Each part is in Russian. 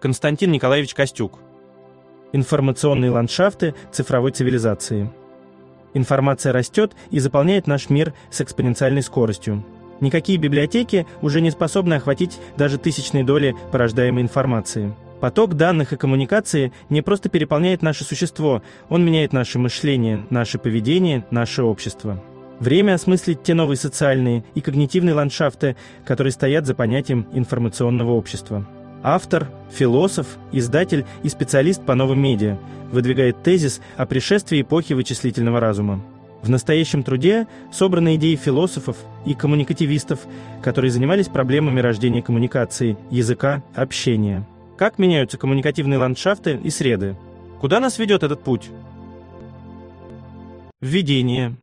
Константин Николаевич Костюк. Информационные ландшафты цифровой цивилизации. Информация растет и заполняет наш мир с экспоненциальной скоростью. Никакие библиотеки уже не способны охватить даже тысячные доли порождаемой информации. Поток данных и коммуникации не просто переполняет наше существо, он меняет наше мышление, наше поведение, наше общество. Время осмыслить те новые социальные и когнитивные ландшафты, которые стоят за понятием информационного общества. Автор, философ, издатель и специалист по новым медиа выдвигает тезис о пришествии эпохи вычислительного разума. В настоящем труде собраны идеи философов и коммуникативистов, которые занимались проблемами рождения коммуникации, языка, общения. Как меняются коммуникативные ландшафты и среды? Куда нас ведет этот путь? Введение.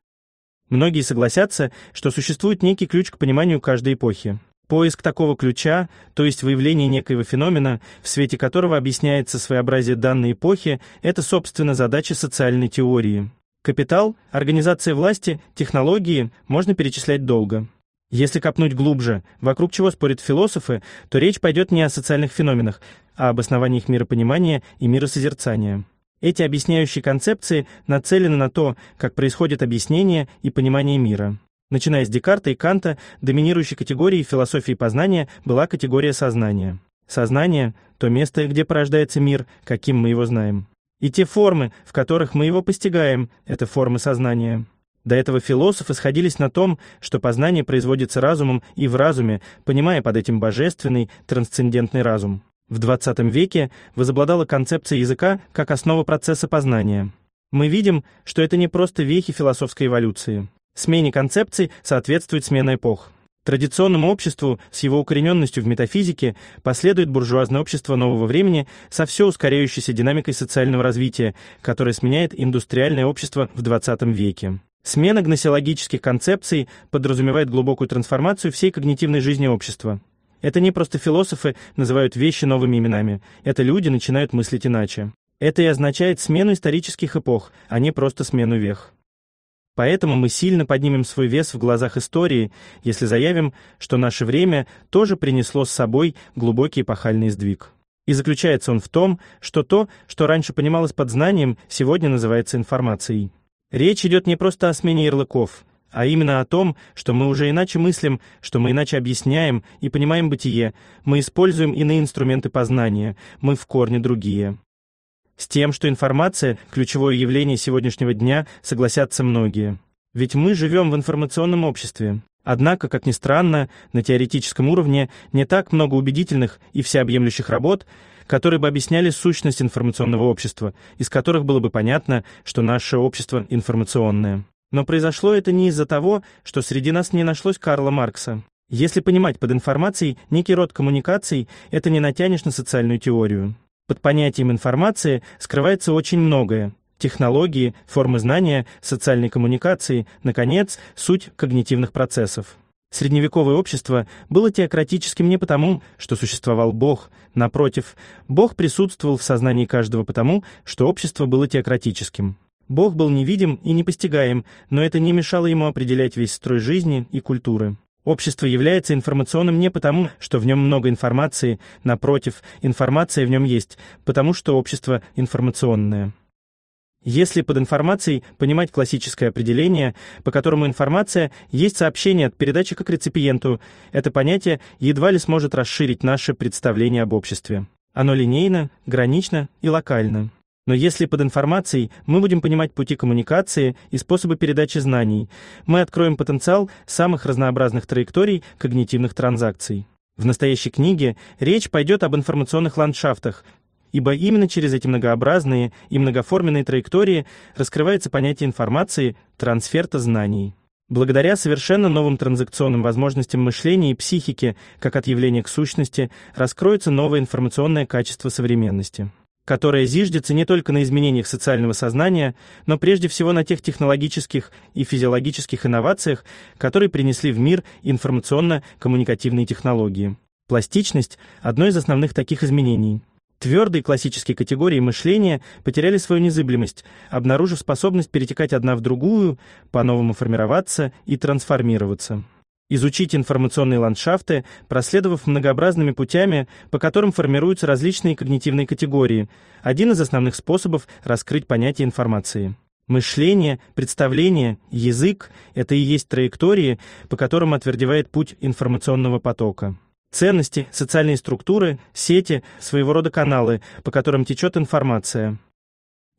Многие согласятся, что существует некий ключ к пониманию каждой эпохи. Поиск такого ключа, то есть выявление некоего феномена, в свете которого объясняется своеобразие данной эпохи, это, собственно, задача социальной теории. Капитал, организация власти, технологии можно перечислять долго. Если копнуть глубже, вокруг чего спорят философы, то речь пойдет не о социальных феноменах, а об основаниях миропонимания и миросозерцания. Эти объясняющие концепции нацелены на то, как происходит объяснение и понимание мира. Начиная с Декарта и Канта, доминирующей категорией философии познания была категория сознания. Сознание – то место, где порождается мир, каким мы его знаем. И те формы, в которых мы его постигаем, это формы сознания. До этого философы сходились на том, что познание производится разумом и в разуме, понимая под этим божественный, трансцендентный разум. В XX веке возобладала концепция языка как основа процесса познания. Мы видим, что это не просто вехи философской эволюции. Смене концепций соответствует смена эпох. Традиционному обществу с его укорененностью в метафизике последует буржуазное общество нового времени со все ускоряющейся динамикой социального развития, которое сменяет индустриальное общество в 20 веке. Смена гносеологических концепций подразумевает глубокую трансформацию всей когнитивной жизни общества. Это не просто философы называют вещи новыми именами, это люди начинают мыслить иначе. Это и означает смену исторических эпох, а не просто смену вех. Поэтому мы сильно поднимем свой вес в глазах истории, если заявим, что наше время тоже принесло с собой глубокий эпохальный сдвиг. И заключается он в том, что то, что раньше понималось под знанием, сегодня называется информацией. Речь идет не просто о смене ярлыков, а именно о том, что мы уже иначе мыслим, что мы иначе объясняем и понимаем бытие, мы используем иные инструменты познания, мы в корне другие. С тем, что информация – ключевое явление сегодняшнего дня, согласятся многие. Ведь мы живем в информационном обществе. Однако, как ни странно, на теоретическом уровне не так много убедительных и всеобъемлющих работ, которые бы объясняли сущность информационного общества, из которых было бы понятно, что наше общество информационное. Но произошло это не из-за того, что среди нас не нашлось Карла Маркса. Если понимать под информацией некий род коммуникаций, это не натянешь на социальную теорию. Под понятием информации скрывается очень многое – технологии, формы знания, социальной коммуникации, наконец, суть когнитивных процессов. Средневековое общество было теократическим не потому, что существовал Бог. Напротив, Бог присутствовал в сознании каждого потому, что общество было теократическим. Бог был невидим и непостигаем, но это не мешало ему определять весь строй жизни и культуры. Общество является информационным не потому, что в нем много информации, напротив, информация в нем есть, потому что общество информационное. Если под информацией понимать классическое определение, по которому информация есть сообщение от передатчика к реципиенту, это понятие едва ли сможет расширить наше представление об обществе. Оно линейно, гранично и локально. Но если под информацией мы будем понимать пути коммуникации и способы передачи знаний, мы откроем потенциал самых разнообразных траекторий когнитивных транзакций. В настоящей книге речь пойдет об информационных ландшафтах, ибо именно через эти многообразные и многоформенные траектории раскрывается понятие информации трансферта знаний. Благодаря совершенно новым транзакционным возможностям мышления и психики, как от явления к сущности, раскроется новое информационное качество современности которая зиждется не только на изменениях социального сознания, но прежде всего на тех технологических и физиологических инновациях, которые принесли в мир информационно-коммуникативные технологии. Пластичность – одно из основных таких изменений. Твердые классические категории мышления потеряли свою незыблемость, обнаружив способность перетекать одна в другую, по-новому формироваться и трансформироваться изучить информационные ландшафты, проследовав многообразными путями, по которым формируются различные когнитивные категории, один из основных способов раскрыть понятие информации. Мышление, представление, язык — это и есть траектории, по которым отвердевает путь информационного потока. Ценности, социальные структуры, сети — своего рода каналы, по которым течет информация.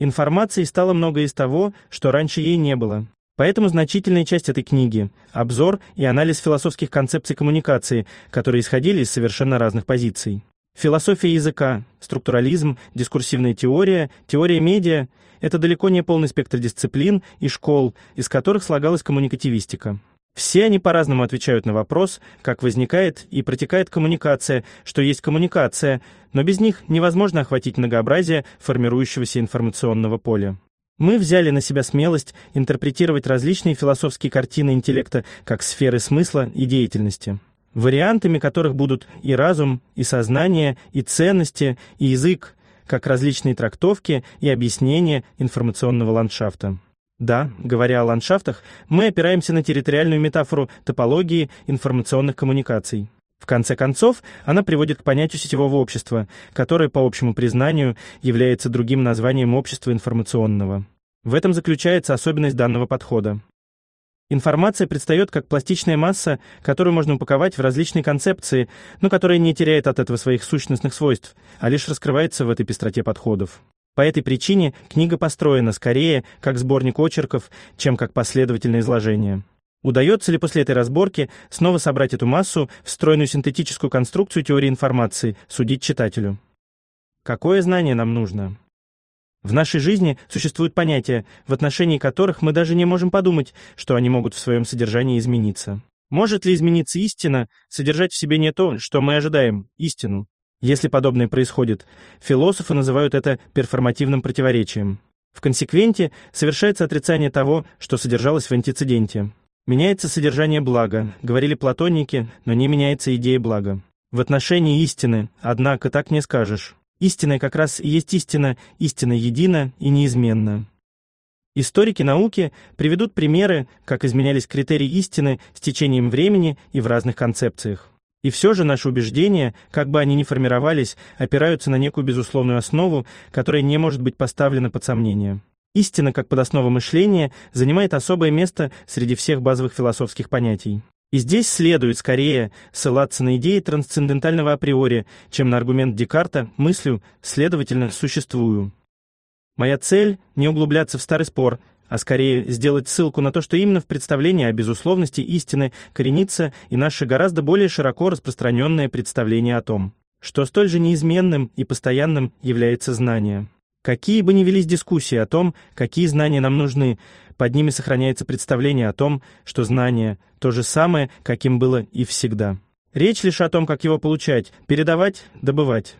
Информации стало много из того, что раньше ей не было. Поэтому значительная часть этой книги – обзор и анализ философских концепций коммуникации, которые исходили из совершенно разных позиций. Философия языка, структурализм, дискурсивная теория, теория медиа – это далеко не полный спектр дисциплин и школ, из которых слагалась коммуникативистика. Все они по-разному отвечают на вопрос, как возникает и протекает коммуникация, что есть коммуникация, но без них невозможно охватить многообразие формирующегося информационного поля. Мы взяли на себя смелость интерпретировать различные философские картины интеллекта как сферы смысла и деятельности, вариантами которых будут и разум, и сознание, и ценности, и язык, как различные трактовки и объяснения информационного ландшафта. Да, говоря о ландшафтах, мы опираемся на территориальную метафору топологии информационных коммуникаций. В конце концов, она приводит к понятию сетевого общества, которое, по общему признанию, является другим названием общества информационного. В этом заключается особенность данного подхода. Информация предстает как пластичная масса, которую можно упаковать в различные концепции, но которая не теряет от этого своих сущностных свойств, а лишь раскрывается в этой пестроте подходов. По этой причине книга построена скорее как сборник очерков, чем как последовательное изложение. Удается ли после этой разборки снова собрать эту массу, встроенную синтетическую конструкцию теории информации, судить читателю? Какое знание нам нужно? В нашей жизни существуют понятия, в отношении которых мы даже не можем подумать, что они могут в своем содержании измениться. Может ли измениться истина, содержать в себе не то, что мы ожидаем, истину? Если подобное происходит, философы называют это перформативным противоречием. В консеквенте совершается отрицание того, что содержалось в антициденте. Меняется содержание блага, говорили платоники, но не меняется идея блага. В отношении истины, однако, так не скажешь. Истина как раз и есть истина, истина едина и неизменна. Историки науки приведут примеры, как изменялись критерии истины с течением времени и в разных концепциях. И все же наши убеждения, как бы они ни формировались, опираются на некую безусловную основу, которая не может быть поставлена под сомнение. Истина как подоснова мышления занимает особое место среди всех базовых философских понятий. И здесь следует скорее ссылаться на идеи трансцендентального априори, чем на аргумент Декарта «мыслю, следовательно, существую». Моя цель — не углубляться в старый спор, а скорее сделать ссылку на то, что именно в представлении о безусловности истины коренится и наше гораздо более широко распространенное представление о том, что столь же неизменным и постоянным является знание. Какие бы ни велись дискуссии о том, какие знания нам нужны, под ними сохраняется представление о том, что знание — то же самое, каким было и всегда. Речь лишь о том, как его получать, передавать, добывать.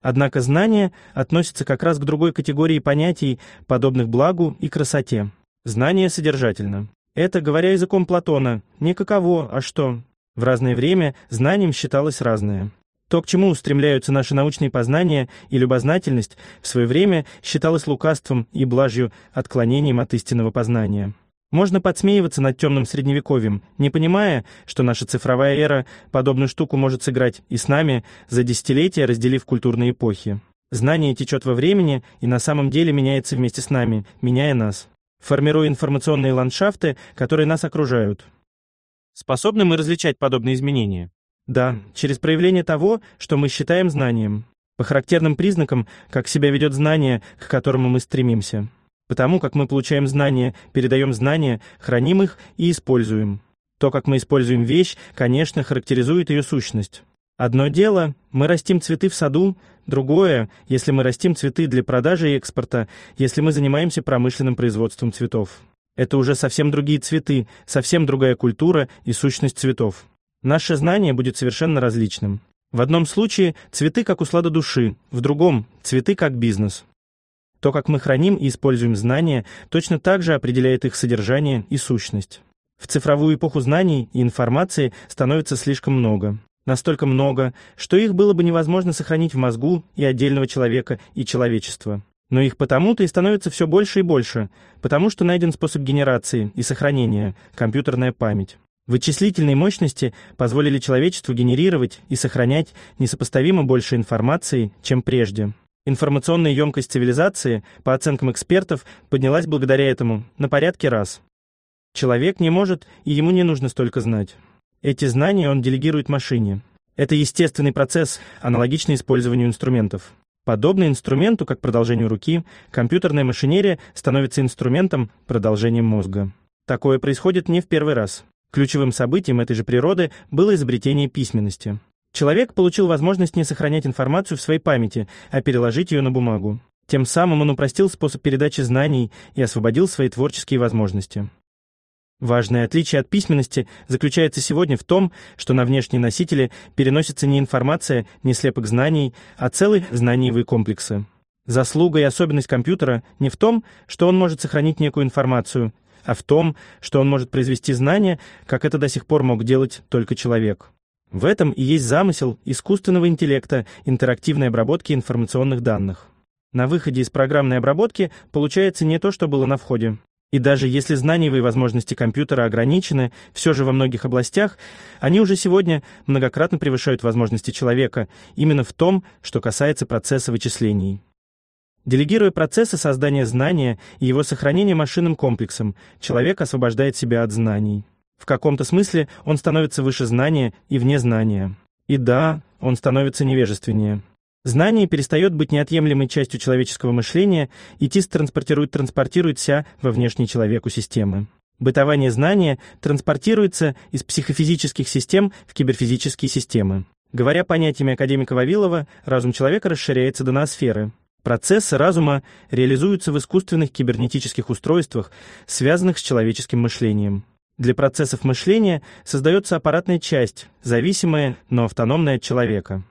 Однако знание относится как раз к другой категории понятий, подобных благу и красоте. Знание содержательно. Это, говоря языком Платона, не каково, а что. В разное время знанием считалось разное. То, к чему устремляются наши научные познания и любознательность, в свое время считалось лукавством и блажью отклонением от истинного познания. Можно подсмеиваться над темным средневековьем, не понимая, что наша цифровая эра подобную штуку может сыграть и с нами, за десятилетия разделив культурные эпохи. Знание течет во времени и на самом деле меняется вместе с нами, меняя нас, формируя информационные ландшафты, которые нас окружают. Способны мы различать подобные изменения? Да, через проявление того, что мы считаем знанием. По характерным признакам, как себя ведет знание, к которому мы стремимся. Потому как мы получаем знания, передаем знания, храним их и используем. То, как мы используем вещь, конечно, характеризует ее сущность. Одно дело мы растим цветы в саду, другое, если мы растим цветы для продажи и экспорта, если мы занимаемся промышленным производством цветов. Это уже совсем другие цветы, совсем другая культура и сущность цветов наше знание будет совершенно различным. В одном случае цветы как услада души, в другом – цветы как бизнес. То, как мы храним и используем знания, точно так же определяет их содержание и сущность. В цифровую эпоху знаний и информации становится слишком много. Настолько много, что их было бы невозможно сохранить в мозгу и отдельного человека, и человечества. Но их потому-то и становится все больше и больше, потому что найден способ генерации и сохранения – компьютерная память. Вычислительные мощности позволили человечеству генерировать и сохранять несопоставимо больше информации, чем прежде. Информационная емкость цивилизации, по оценкам экспертов, поднялась благодаря этому на порядке раз. Человек не может, и ему не нужно столько знать. Эти знания он делегирует машине. Это естественный процесс, аналогичный использованию инструментов. Подобно инструменту, как продолжению руки, компьютерная машинерия становится инструментом, продолжением мозга. Такое происходит не в первый раз. Ключевым событием этой же природы было изобретение письменности. Человек получил возможность не сохранять информацию в своей памяти, а переложить ее на бумагу. Тем самым он упростил способ передачи знаний и освободил свои творческие возможности. Важное отличие от письменности заключается сегодня в том, что на внешние носители переносится не информация, не слепок знаний, а целые знаниевые комплексы. Заслуга и особенность компьютера не в том, что он может сохранить некую информацию, а в том, что он может произвести знания, как это до сих пор мог делать только человек. В этом и есть замысел искусственного интеллекта, интерактивной обработки информационных данных. На выходе из программной обработки получается не то, что было на входе. И даже если знаниевые возможности компьютера ограничены, все же во многих областях, они уже сегодня многократно превышают возможности человека, именно в том, что касается процесса вычислений. Делегируя процессы создания знания и его сохранения машинным комплексом, человек освобождает себя от знаний. В каком-то смысле он становится выше знания и вне знания. И да, он становится невежественнее. Знание перестает быть неотъемлемой частью человеческого мышления, и ТИС транспортирует, транспортирует себя во внешний человеку системы. Бытование знания транспортируется из психофизических систем в киберфизические системы. Говоря понятиями академика Вавилова, разум человека расширяется до ноосферы – Процессы разума реализуются в искусственных кибернетических устройствах, связанных с человеческим мышлением. Для процессов мышления создается аппаратная часть, зависимая, но автономная от человека.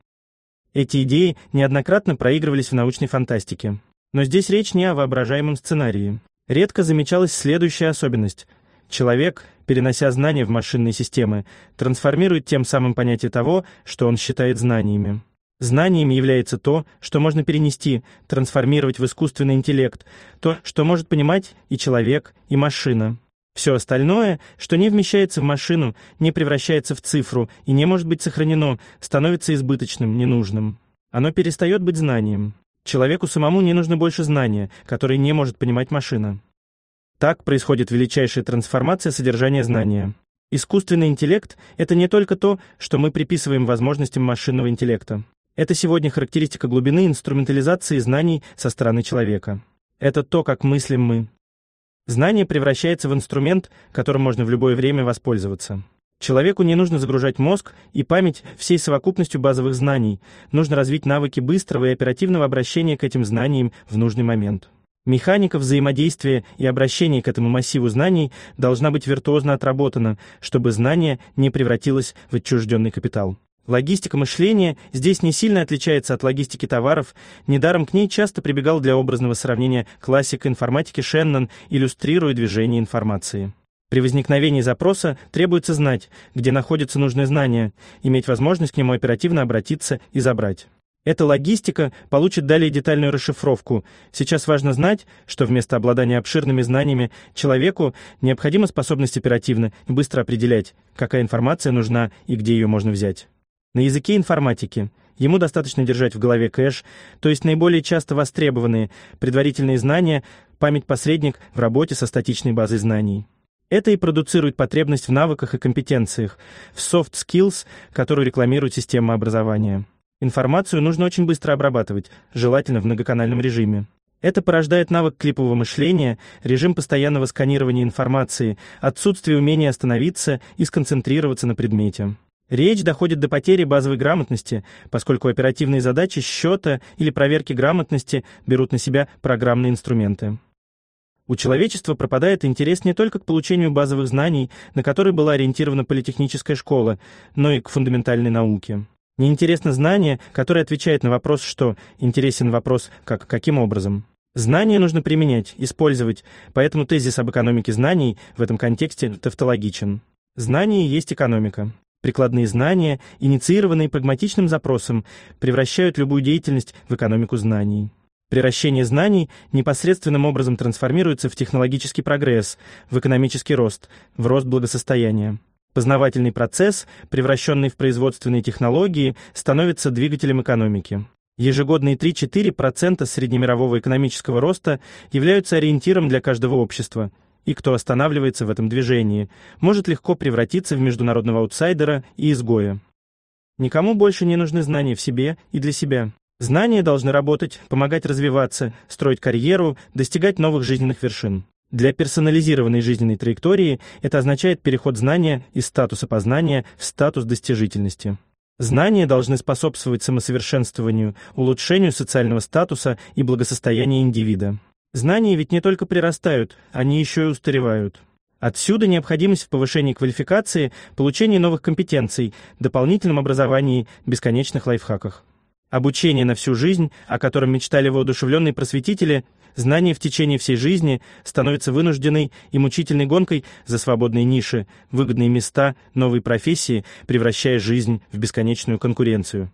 Эти идеи неоднократно проигрывались в научной фантастике. Но здесь речь не о воображаемом сценарии. Редко замечалась следующая особенность. Человек, перенося знания в машинные системы, трансформирует тем самым понятие того, что он считает знаниями. Знанием является то, что можно перенести, трансформировать в искусственный интеллект, то, что может понимать и человек, и машина. Все остальное, что не вмещается в машину, не превращается в цифру и не может быть сохранено, становится избыточным, ненужным. Оно перестает быть знанием. Человеку самому не нужно больше знания, которое не может понимать машина. Так происходит величайшая трансформация содержания знания. Искусственный интеллект — это не только то, что мы приписываем возможностям машинного интеллекта. Это сегодня характеристика глубины инструментализации знаний со стороны человека. Это то, как мыслим мы. Знание превращается в инструмент, которым можно в любое время воспользоваться. Человеку не нужно загружать мозг и память всей совокупностью базовых знаний. Нужно развить навыки быстрого и оперативного обращения к этим знаниям в нужный момент. Механика взаимодействия и обращения к этому массиву знаний должна быть виртуозно отработана, чтобы знание не превратилось в отчужденный капитал. Логистика мышления здесь не сильно отличается от логистики товаров, недаром к ней часто прибегал для образного сравнения классик информатики Шеннон, иллюстрируя движение информации. При возникновении запроса требуется знать, где находится нужное знание, иметь возможность к нему оперативно обратиться и забрать. Эта логистика получит далее детальную расшифровку. Сейчас важно знать, что вместо обладания обширными знаниями человеку необходима способность оперативно и быстро определять, какая информация нужна и где ее можно взять. На языке информатики ему достаточно держать в голове кэш, то есть наиболее часто востребованные предварительные знания, память-посредник в работе со статичной базой знаний. Это и продуцирует потребность в навыках и компетенциях, в soft skills, которую рекламирует система образования. Информацию нужно очень быстро обрабатывать, желательно в многоканальном режиме. Это порождает навык клипового мышления, режим постоянного сканирования информации, отсутствие умения остановиться и сконцентрироваться на предмете. Речь доходит до потери базовой грамотности, поскольку оперативные задачи счета или проверки грамотности берут на себя программные инструменты. У человечества пропадает интерес не только к получению базовых знаний, на которые была ориентирована политехническая школа, но и к фундаментальной науке. Неинтересно знание, которое отвечает на вопрос «что?», интересен вопрос «как?», «каким образом?». Знания нужно применять, использовать, поэтому тезис об экономике знаний в этом контексте тавтологичен. Знание есть экономика. Прикладные знания, инициированные прагматичным запросом, превращают любую деятельность в экономику знаний. Приращение знаний непосредственным образом трансформируется в технологический прогресс, в экономический рост, в рост благосостояния. Познавательный процесс, превращенный в производственные технологии, становится двигателем экономики. Ежегодные 3-4% среднемирового экономического роста являются ориентиром для каждого общества – и кто останавливается в этом движении, может легко превратиться в международного аутсайдера и изгоя. Никому больше не нужны знания в себе и для себя. Знания должны работать, помогать развиваться, строить карьеру, достигать новых жизненных вершин. Для персонализированной жизненной траектории это означает переход знания из статуса познания в статус достижительности. Знания должны способствовать самосовершенствованию, улучшению социального статуса и благосостояния индивида. Знания ведь не только прирастают, они еще и устаревают. Отсюда необходимость в повышении квалификации, получении новых компетенций, дополнительном образовании, бесконечных лайфхаках. Обучение на всю жизнь, о котором мечтали воодушевленные просветители, знание в течение всей жизни становится вынужденной и мучительной гонкой за свободные ниши, выгодные места, новые профессии, превращая жизнь в бесконечную конкуренцию.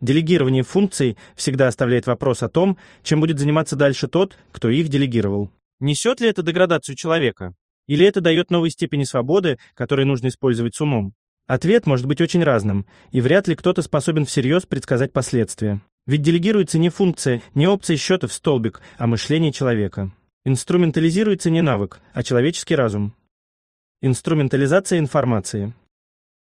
Делегирование функций всегда оставляет вопрос о том, чем будет заниматься дальше тот, кто их делегировал. Несет ли это деградацию человека? Или это дает новые степени свободы, которые нужно использовать с умом? Ответ может быть очень разным, и вряд ли кто-то способен всерьез предсказать последствия. Ведь делегируется не функция, не опция счета в столбик, а мышление человека. Инструментализируется не навык, а человеческий разум. Инструментализация информации.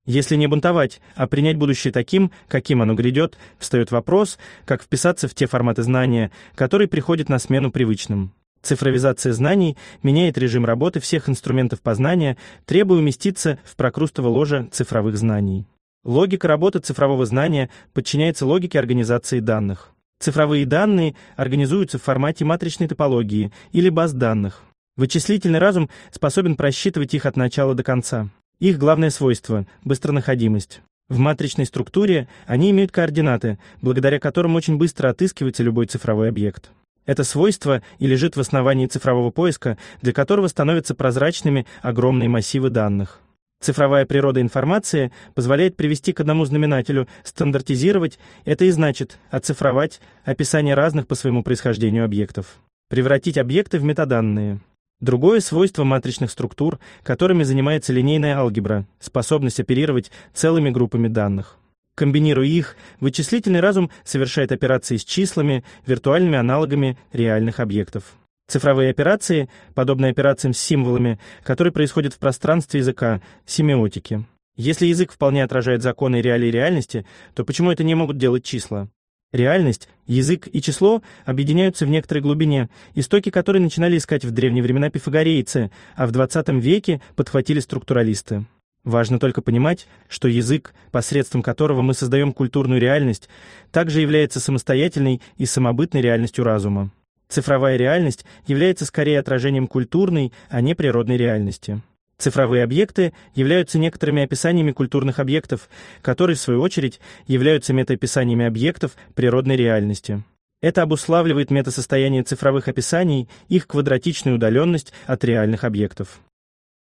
Если не бунтовать, а принять будущее таким, каким оно грядет, встает вопрос, как вписаться в те форматы знания, которые приходят на смену привычным. Цифровизация знаний меняет режим работы всех инструментов познания, требуя уместиться в прокрустово ложе цифровых знаний. Логика работы цифрового знания подчиняется логике организации данных. Цифровые данные организуются в формате матричной топологии или баз данных. Вычислительный разум способен просчитывать их от начала до конца. Их главное свойство – быстронаходимость. В матричной структуре они имеют координаты, благодаря которым очень быстро отыскивается любой цифровой объект. Это свойство и лежит в основании цифрового поиска, для которого становятся прозрачными огромные массивы данных. Цифровая природа информации позволяет привести к одному знаменателю, стандартизировать, это и значит оцифровать описание разных по своему происхождению объектов, превратить объекты в метаданные. Другое свойство матричных структур, которыми занимается линейная алгебра, способность оперировать целыми группами данных. Комбинируя их, вычислительный разум совершает операции с числами, виртуальными аналогами реальных объектов. Цифровые операции, подобные операциям с символами, которые происходят в пространстве языка, семиотики. Если язык вполне отражает законы и реалии реальности, то почему это не могут делать числа? Реальность, язык и число объединяются в некоторой глубине, истоки которой начинали искать в древние времена пифагорейцы, а в 20 веке подхватили структуралисты. Важно только понимать, что язык, посредством которого мы создаем культурную реальность, также является самостоятельной и самобытной реальностью разума. Цифровая реальность является скорее отражением культурной, а не природной реальности. Цифровые объекты являются некоторыми описаниями культурных объектов, которые, в свою очередь, являются метаописаниями объектов природной реальности. Это обуславливает метасостояние цифровых описаний, их квадратичную удаленность от реальных объектов.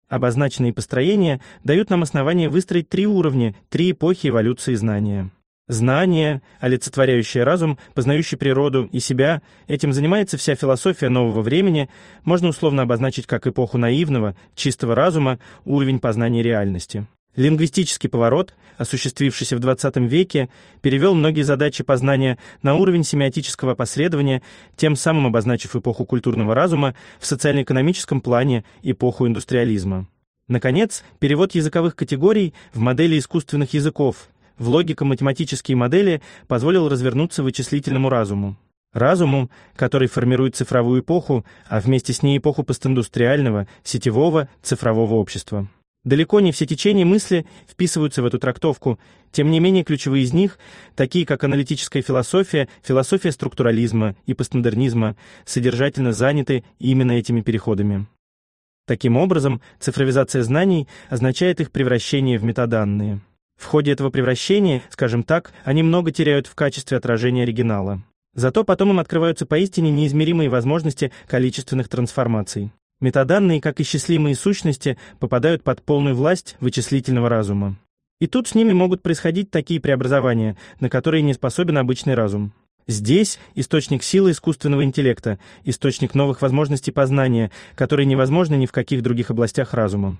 Обозначенные построения дают нам основание выстроить три уровня, три эпохи эволюции знания. Знание, олицетворяющее разум, познающий природу и себя, этим занимается вся философия нового времени, можно условно обозначить как эпоху наивного, чистого разума, уровень познания реальности. Лингвистический поворот, осуществившийся в XX веке, перевел многие задачи познания на уровень семиотического опосредования, тем самым обозначив эпоху культурного разума в социально-экономическом плане эпоху индустриализма. Наконец, перевод языковых категорий в модели искусственных языков – в логико-математические модели позволил развернуться вычислительному разуму. Разуму, который формирует цифровую эпоху, а вместе с ней эпоху постиндустриального, сетевого, цифрового общества. Далеко не все течения мысли вписываются в эту трактовку, тем не менее ключевые из них, такие как аналитическая философия, философия структурализма и постмодернизма, содержательно заняты именно этими переходами. Таким образом, цифровизация знаний означает их превращение в метаданные. В ходе этого превращения, скажем так, они много теряют в качестве отражения оригинала. Зато потом им открываются поистине неизмеримые возможности количественных трансформаций. Метаданные, как и счислимые сущности, попадают под полную власть вычислительного разума. И тут с ними могут происходить такие преобразования, на которые не способен обычный разум. Здесь источник силы искусственного интеллекта, источник новых возможностей познания, которые невозможны ни в каких других областях разума.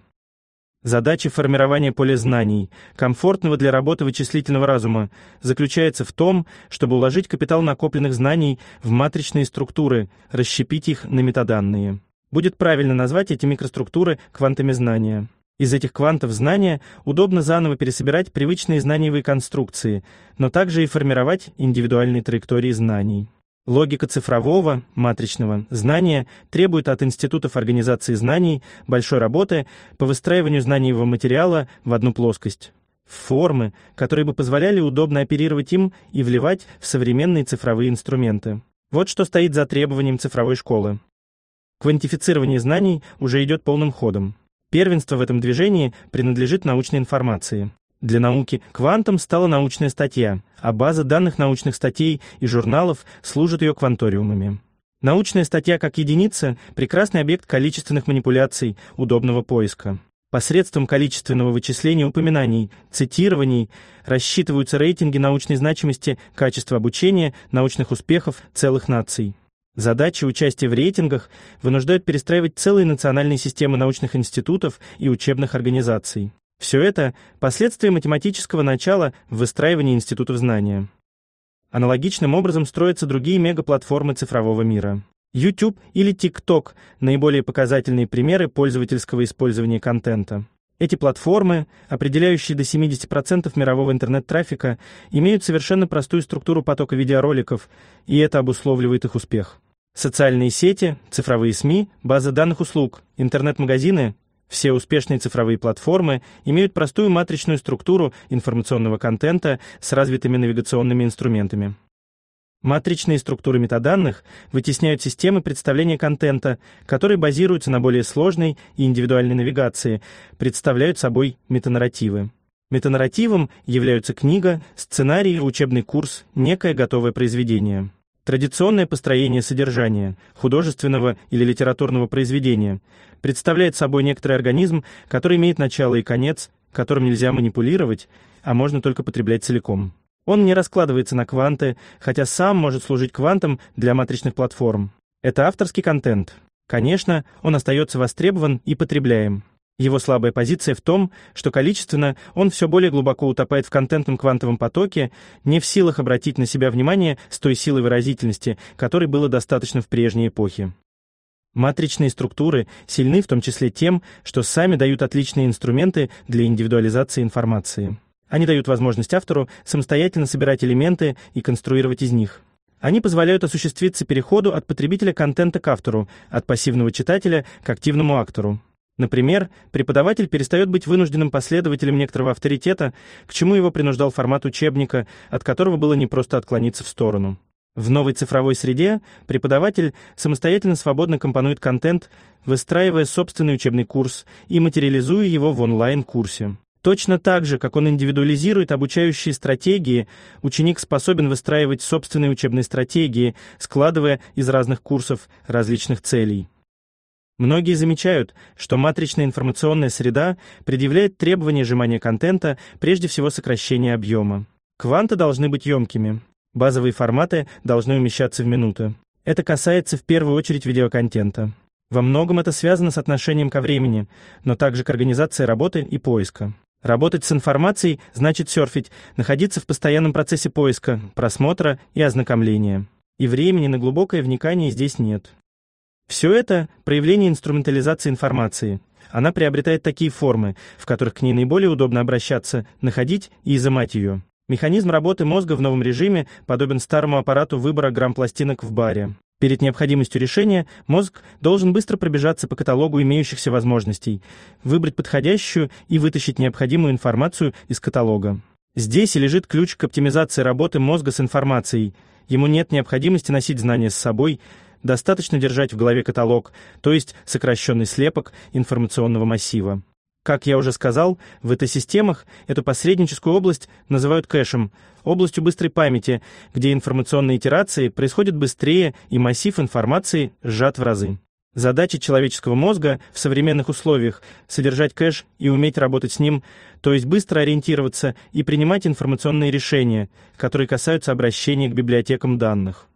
Задача формирования поля знаний, комфортного для работы вычислительного разума, заключается в том, чтобы уложить капитал накопленных знаний в матричные структуры, расщепить их на метаданные. Будет правильно назвать эти микроструктуры квантами знания. Из этих квантов знания удобно заново пересобирать привычные знаниевые конструкции, но также и формировать индивидуальные траектории знаний. Логика цифрового, матричного знания требует от институтов организации знаний большой работы по выстраиванию знаниевого материала в одну плоскость формы, которые бы позволяли удобно оперировать им и вливать в современные цифровые инструменты. Вот что стоит за требованием цифровой школы. Квантифицирование знаний уже идет полным ходом. Первенство в этом движении принадлежит научной информации. Для науки квантом стала научная статья, а база данных научных статей и журналов служит ее кванториумами. Научная статья как единица – прекрасный объект количественных манипуляций, удобного поиска. Посредством количественного вычисления упоминаний, цитирований рассчитываются рейтинги научной значимости, качество обучения, научных успехов целых наций. Задачи участия в рейтингах вынуждают перестраивать целые национальные системы научных институтов и учебных организаций. Все это – последствия математического начала в выстраивании институтов знания. Аналогичным образом строятся другие мегаплатформы цифрового мира. YouTube или TikTok – наиболее показательные примеры пользовательского использования контента. Эти платформы, определяющие до 70% мирового интернет-трафика, имеют совершенно простую структуру потока видеороликов, и это обусловливает их успех. Социальные сети, цифровые СМИ, базы данных услуг, интернет-магазины все успешные цифровые платформы имеют простую матричную структуру информационного контента с развитыми навигационными инструментами. Матричные структуры метаданных вытесняют системы представления контента, которые базируются на более сложной и индивидуальной навигации, представляют собой метанарративы. Метанарративом являются книга, сценарий, учебный курс, некое готовое произведение. Традиционное построение содержания художественного или литературного произведения представляет собой некоторый организм, который имеет начало и конец, которым нельзя манипулировать, а можно только потреблять целиком. Он не раскладывается на кванты, хотя сам может служить квантом для матричных платформ. Это авторский контент. Конечно, он остается востребован и потребляем. Его слабая позиция в том, что количественно он все более глубоко утопает в контентном квантовом потоке, не в силах обратить на себя внимание с той силой выразительности, которой было достаточно в прежней эпохе. Матричные структуры сильны в том числе тем, что сами дают отличные инструменты для индивидуализации информации. Они дают возможность автору самостоятельно собирать элементы и конструировать из них. Они позволяют осуществиться переходу от потребителя контента к автору, от пассивного читателя к активному актору. Например, преподаватель перестает быть вынужденным последователем некоторого авторитета, к чему его принуждал формат учебника, от которого было непросто отклониться в сторону. В новой цифровой среде преподаватель самостоятельно свободно компонует контент, выстраивая собственный учебный курс и материализуя его в онлайн-курсе. Точно так же, как он индивидуализирует обучающие стратегии, ученик способен выстраивать собственные учебные стратегии, складывая из разных курсов различных целей. Многие замечают, что матричная информационная среда предъявляет требования сжимания контента, прежде всего сокращения объема. Кванты должны быть емкими. Базовые форматы должны умещаться в минуту. Это касается в первую очередь видеоконтента. Во многом это связано с отношением ко времени, но также к организации работы и поиска. Работать с информацией значит серфить, находиться в постоянном процессе поиска, просмотра и ознакомления. И времени на глубокое вникание здесь нет. Все это – проявление инструментализации информации. Она приобретает такие формы, в которых к ней наиболее удобно обращаться, находить и изымать ее. Механизм работы мозга в новом режиме подобен старому аппарату выбора грамм пластинок в баре. Перед необходимостью решения мозг должен быстро пробежаться по каталогу имеющихся возможностей, выбрать подходящую и вытащить необходимую информацию из каталога. Здесь и лежит ключ к оптимизации работы мозга с информацией. Ему нет необходимости носить знания с собой – достаточно держать в голове каталог, то есть сокращенный слепок информационного массива. Как я уже сказал, в IT-системах эту посредническую область называют кэшем, областью быстрой памяти, где информационные итерации происходят быстрее и массив информации сжат в разы. Задача человеческого мозга в современных условиях — содержать кэш и уметь работать с ним, то есть быстро ориентироваться и принимать информационные решения, которые касаются обращения к библиотекам данных.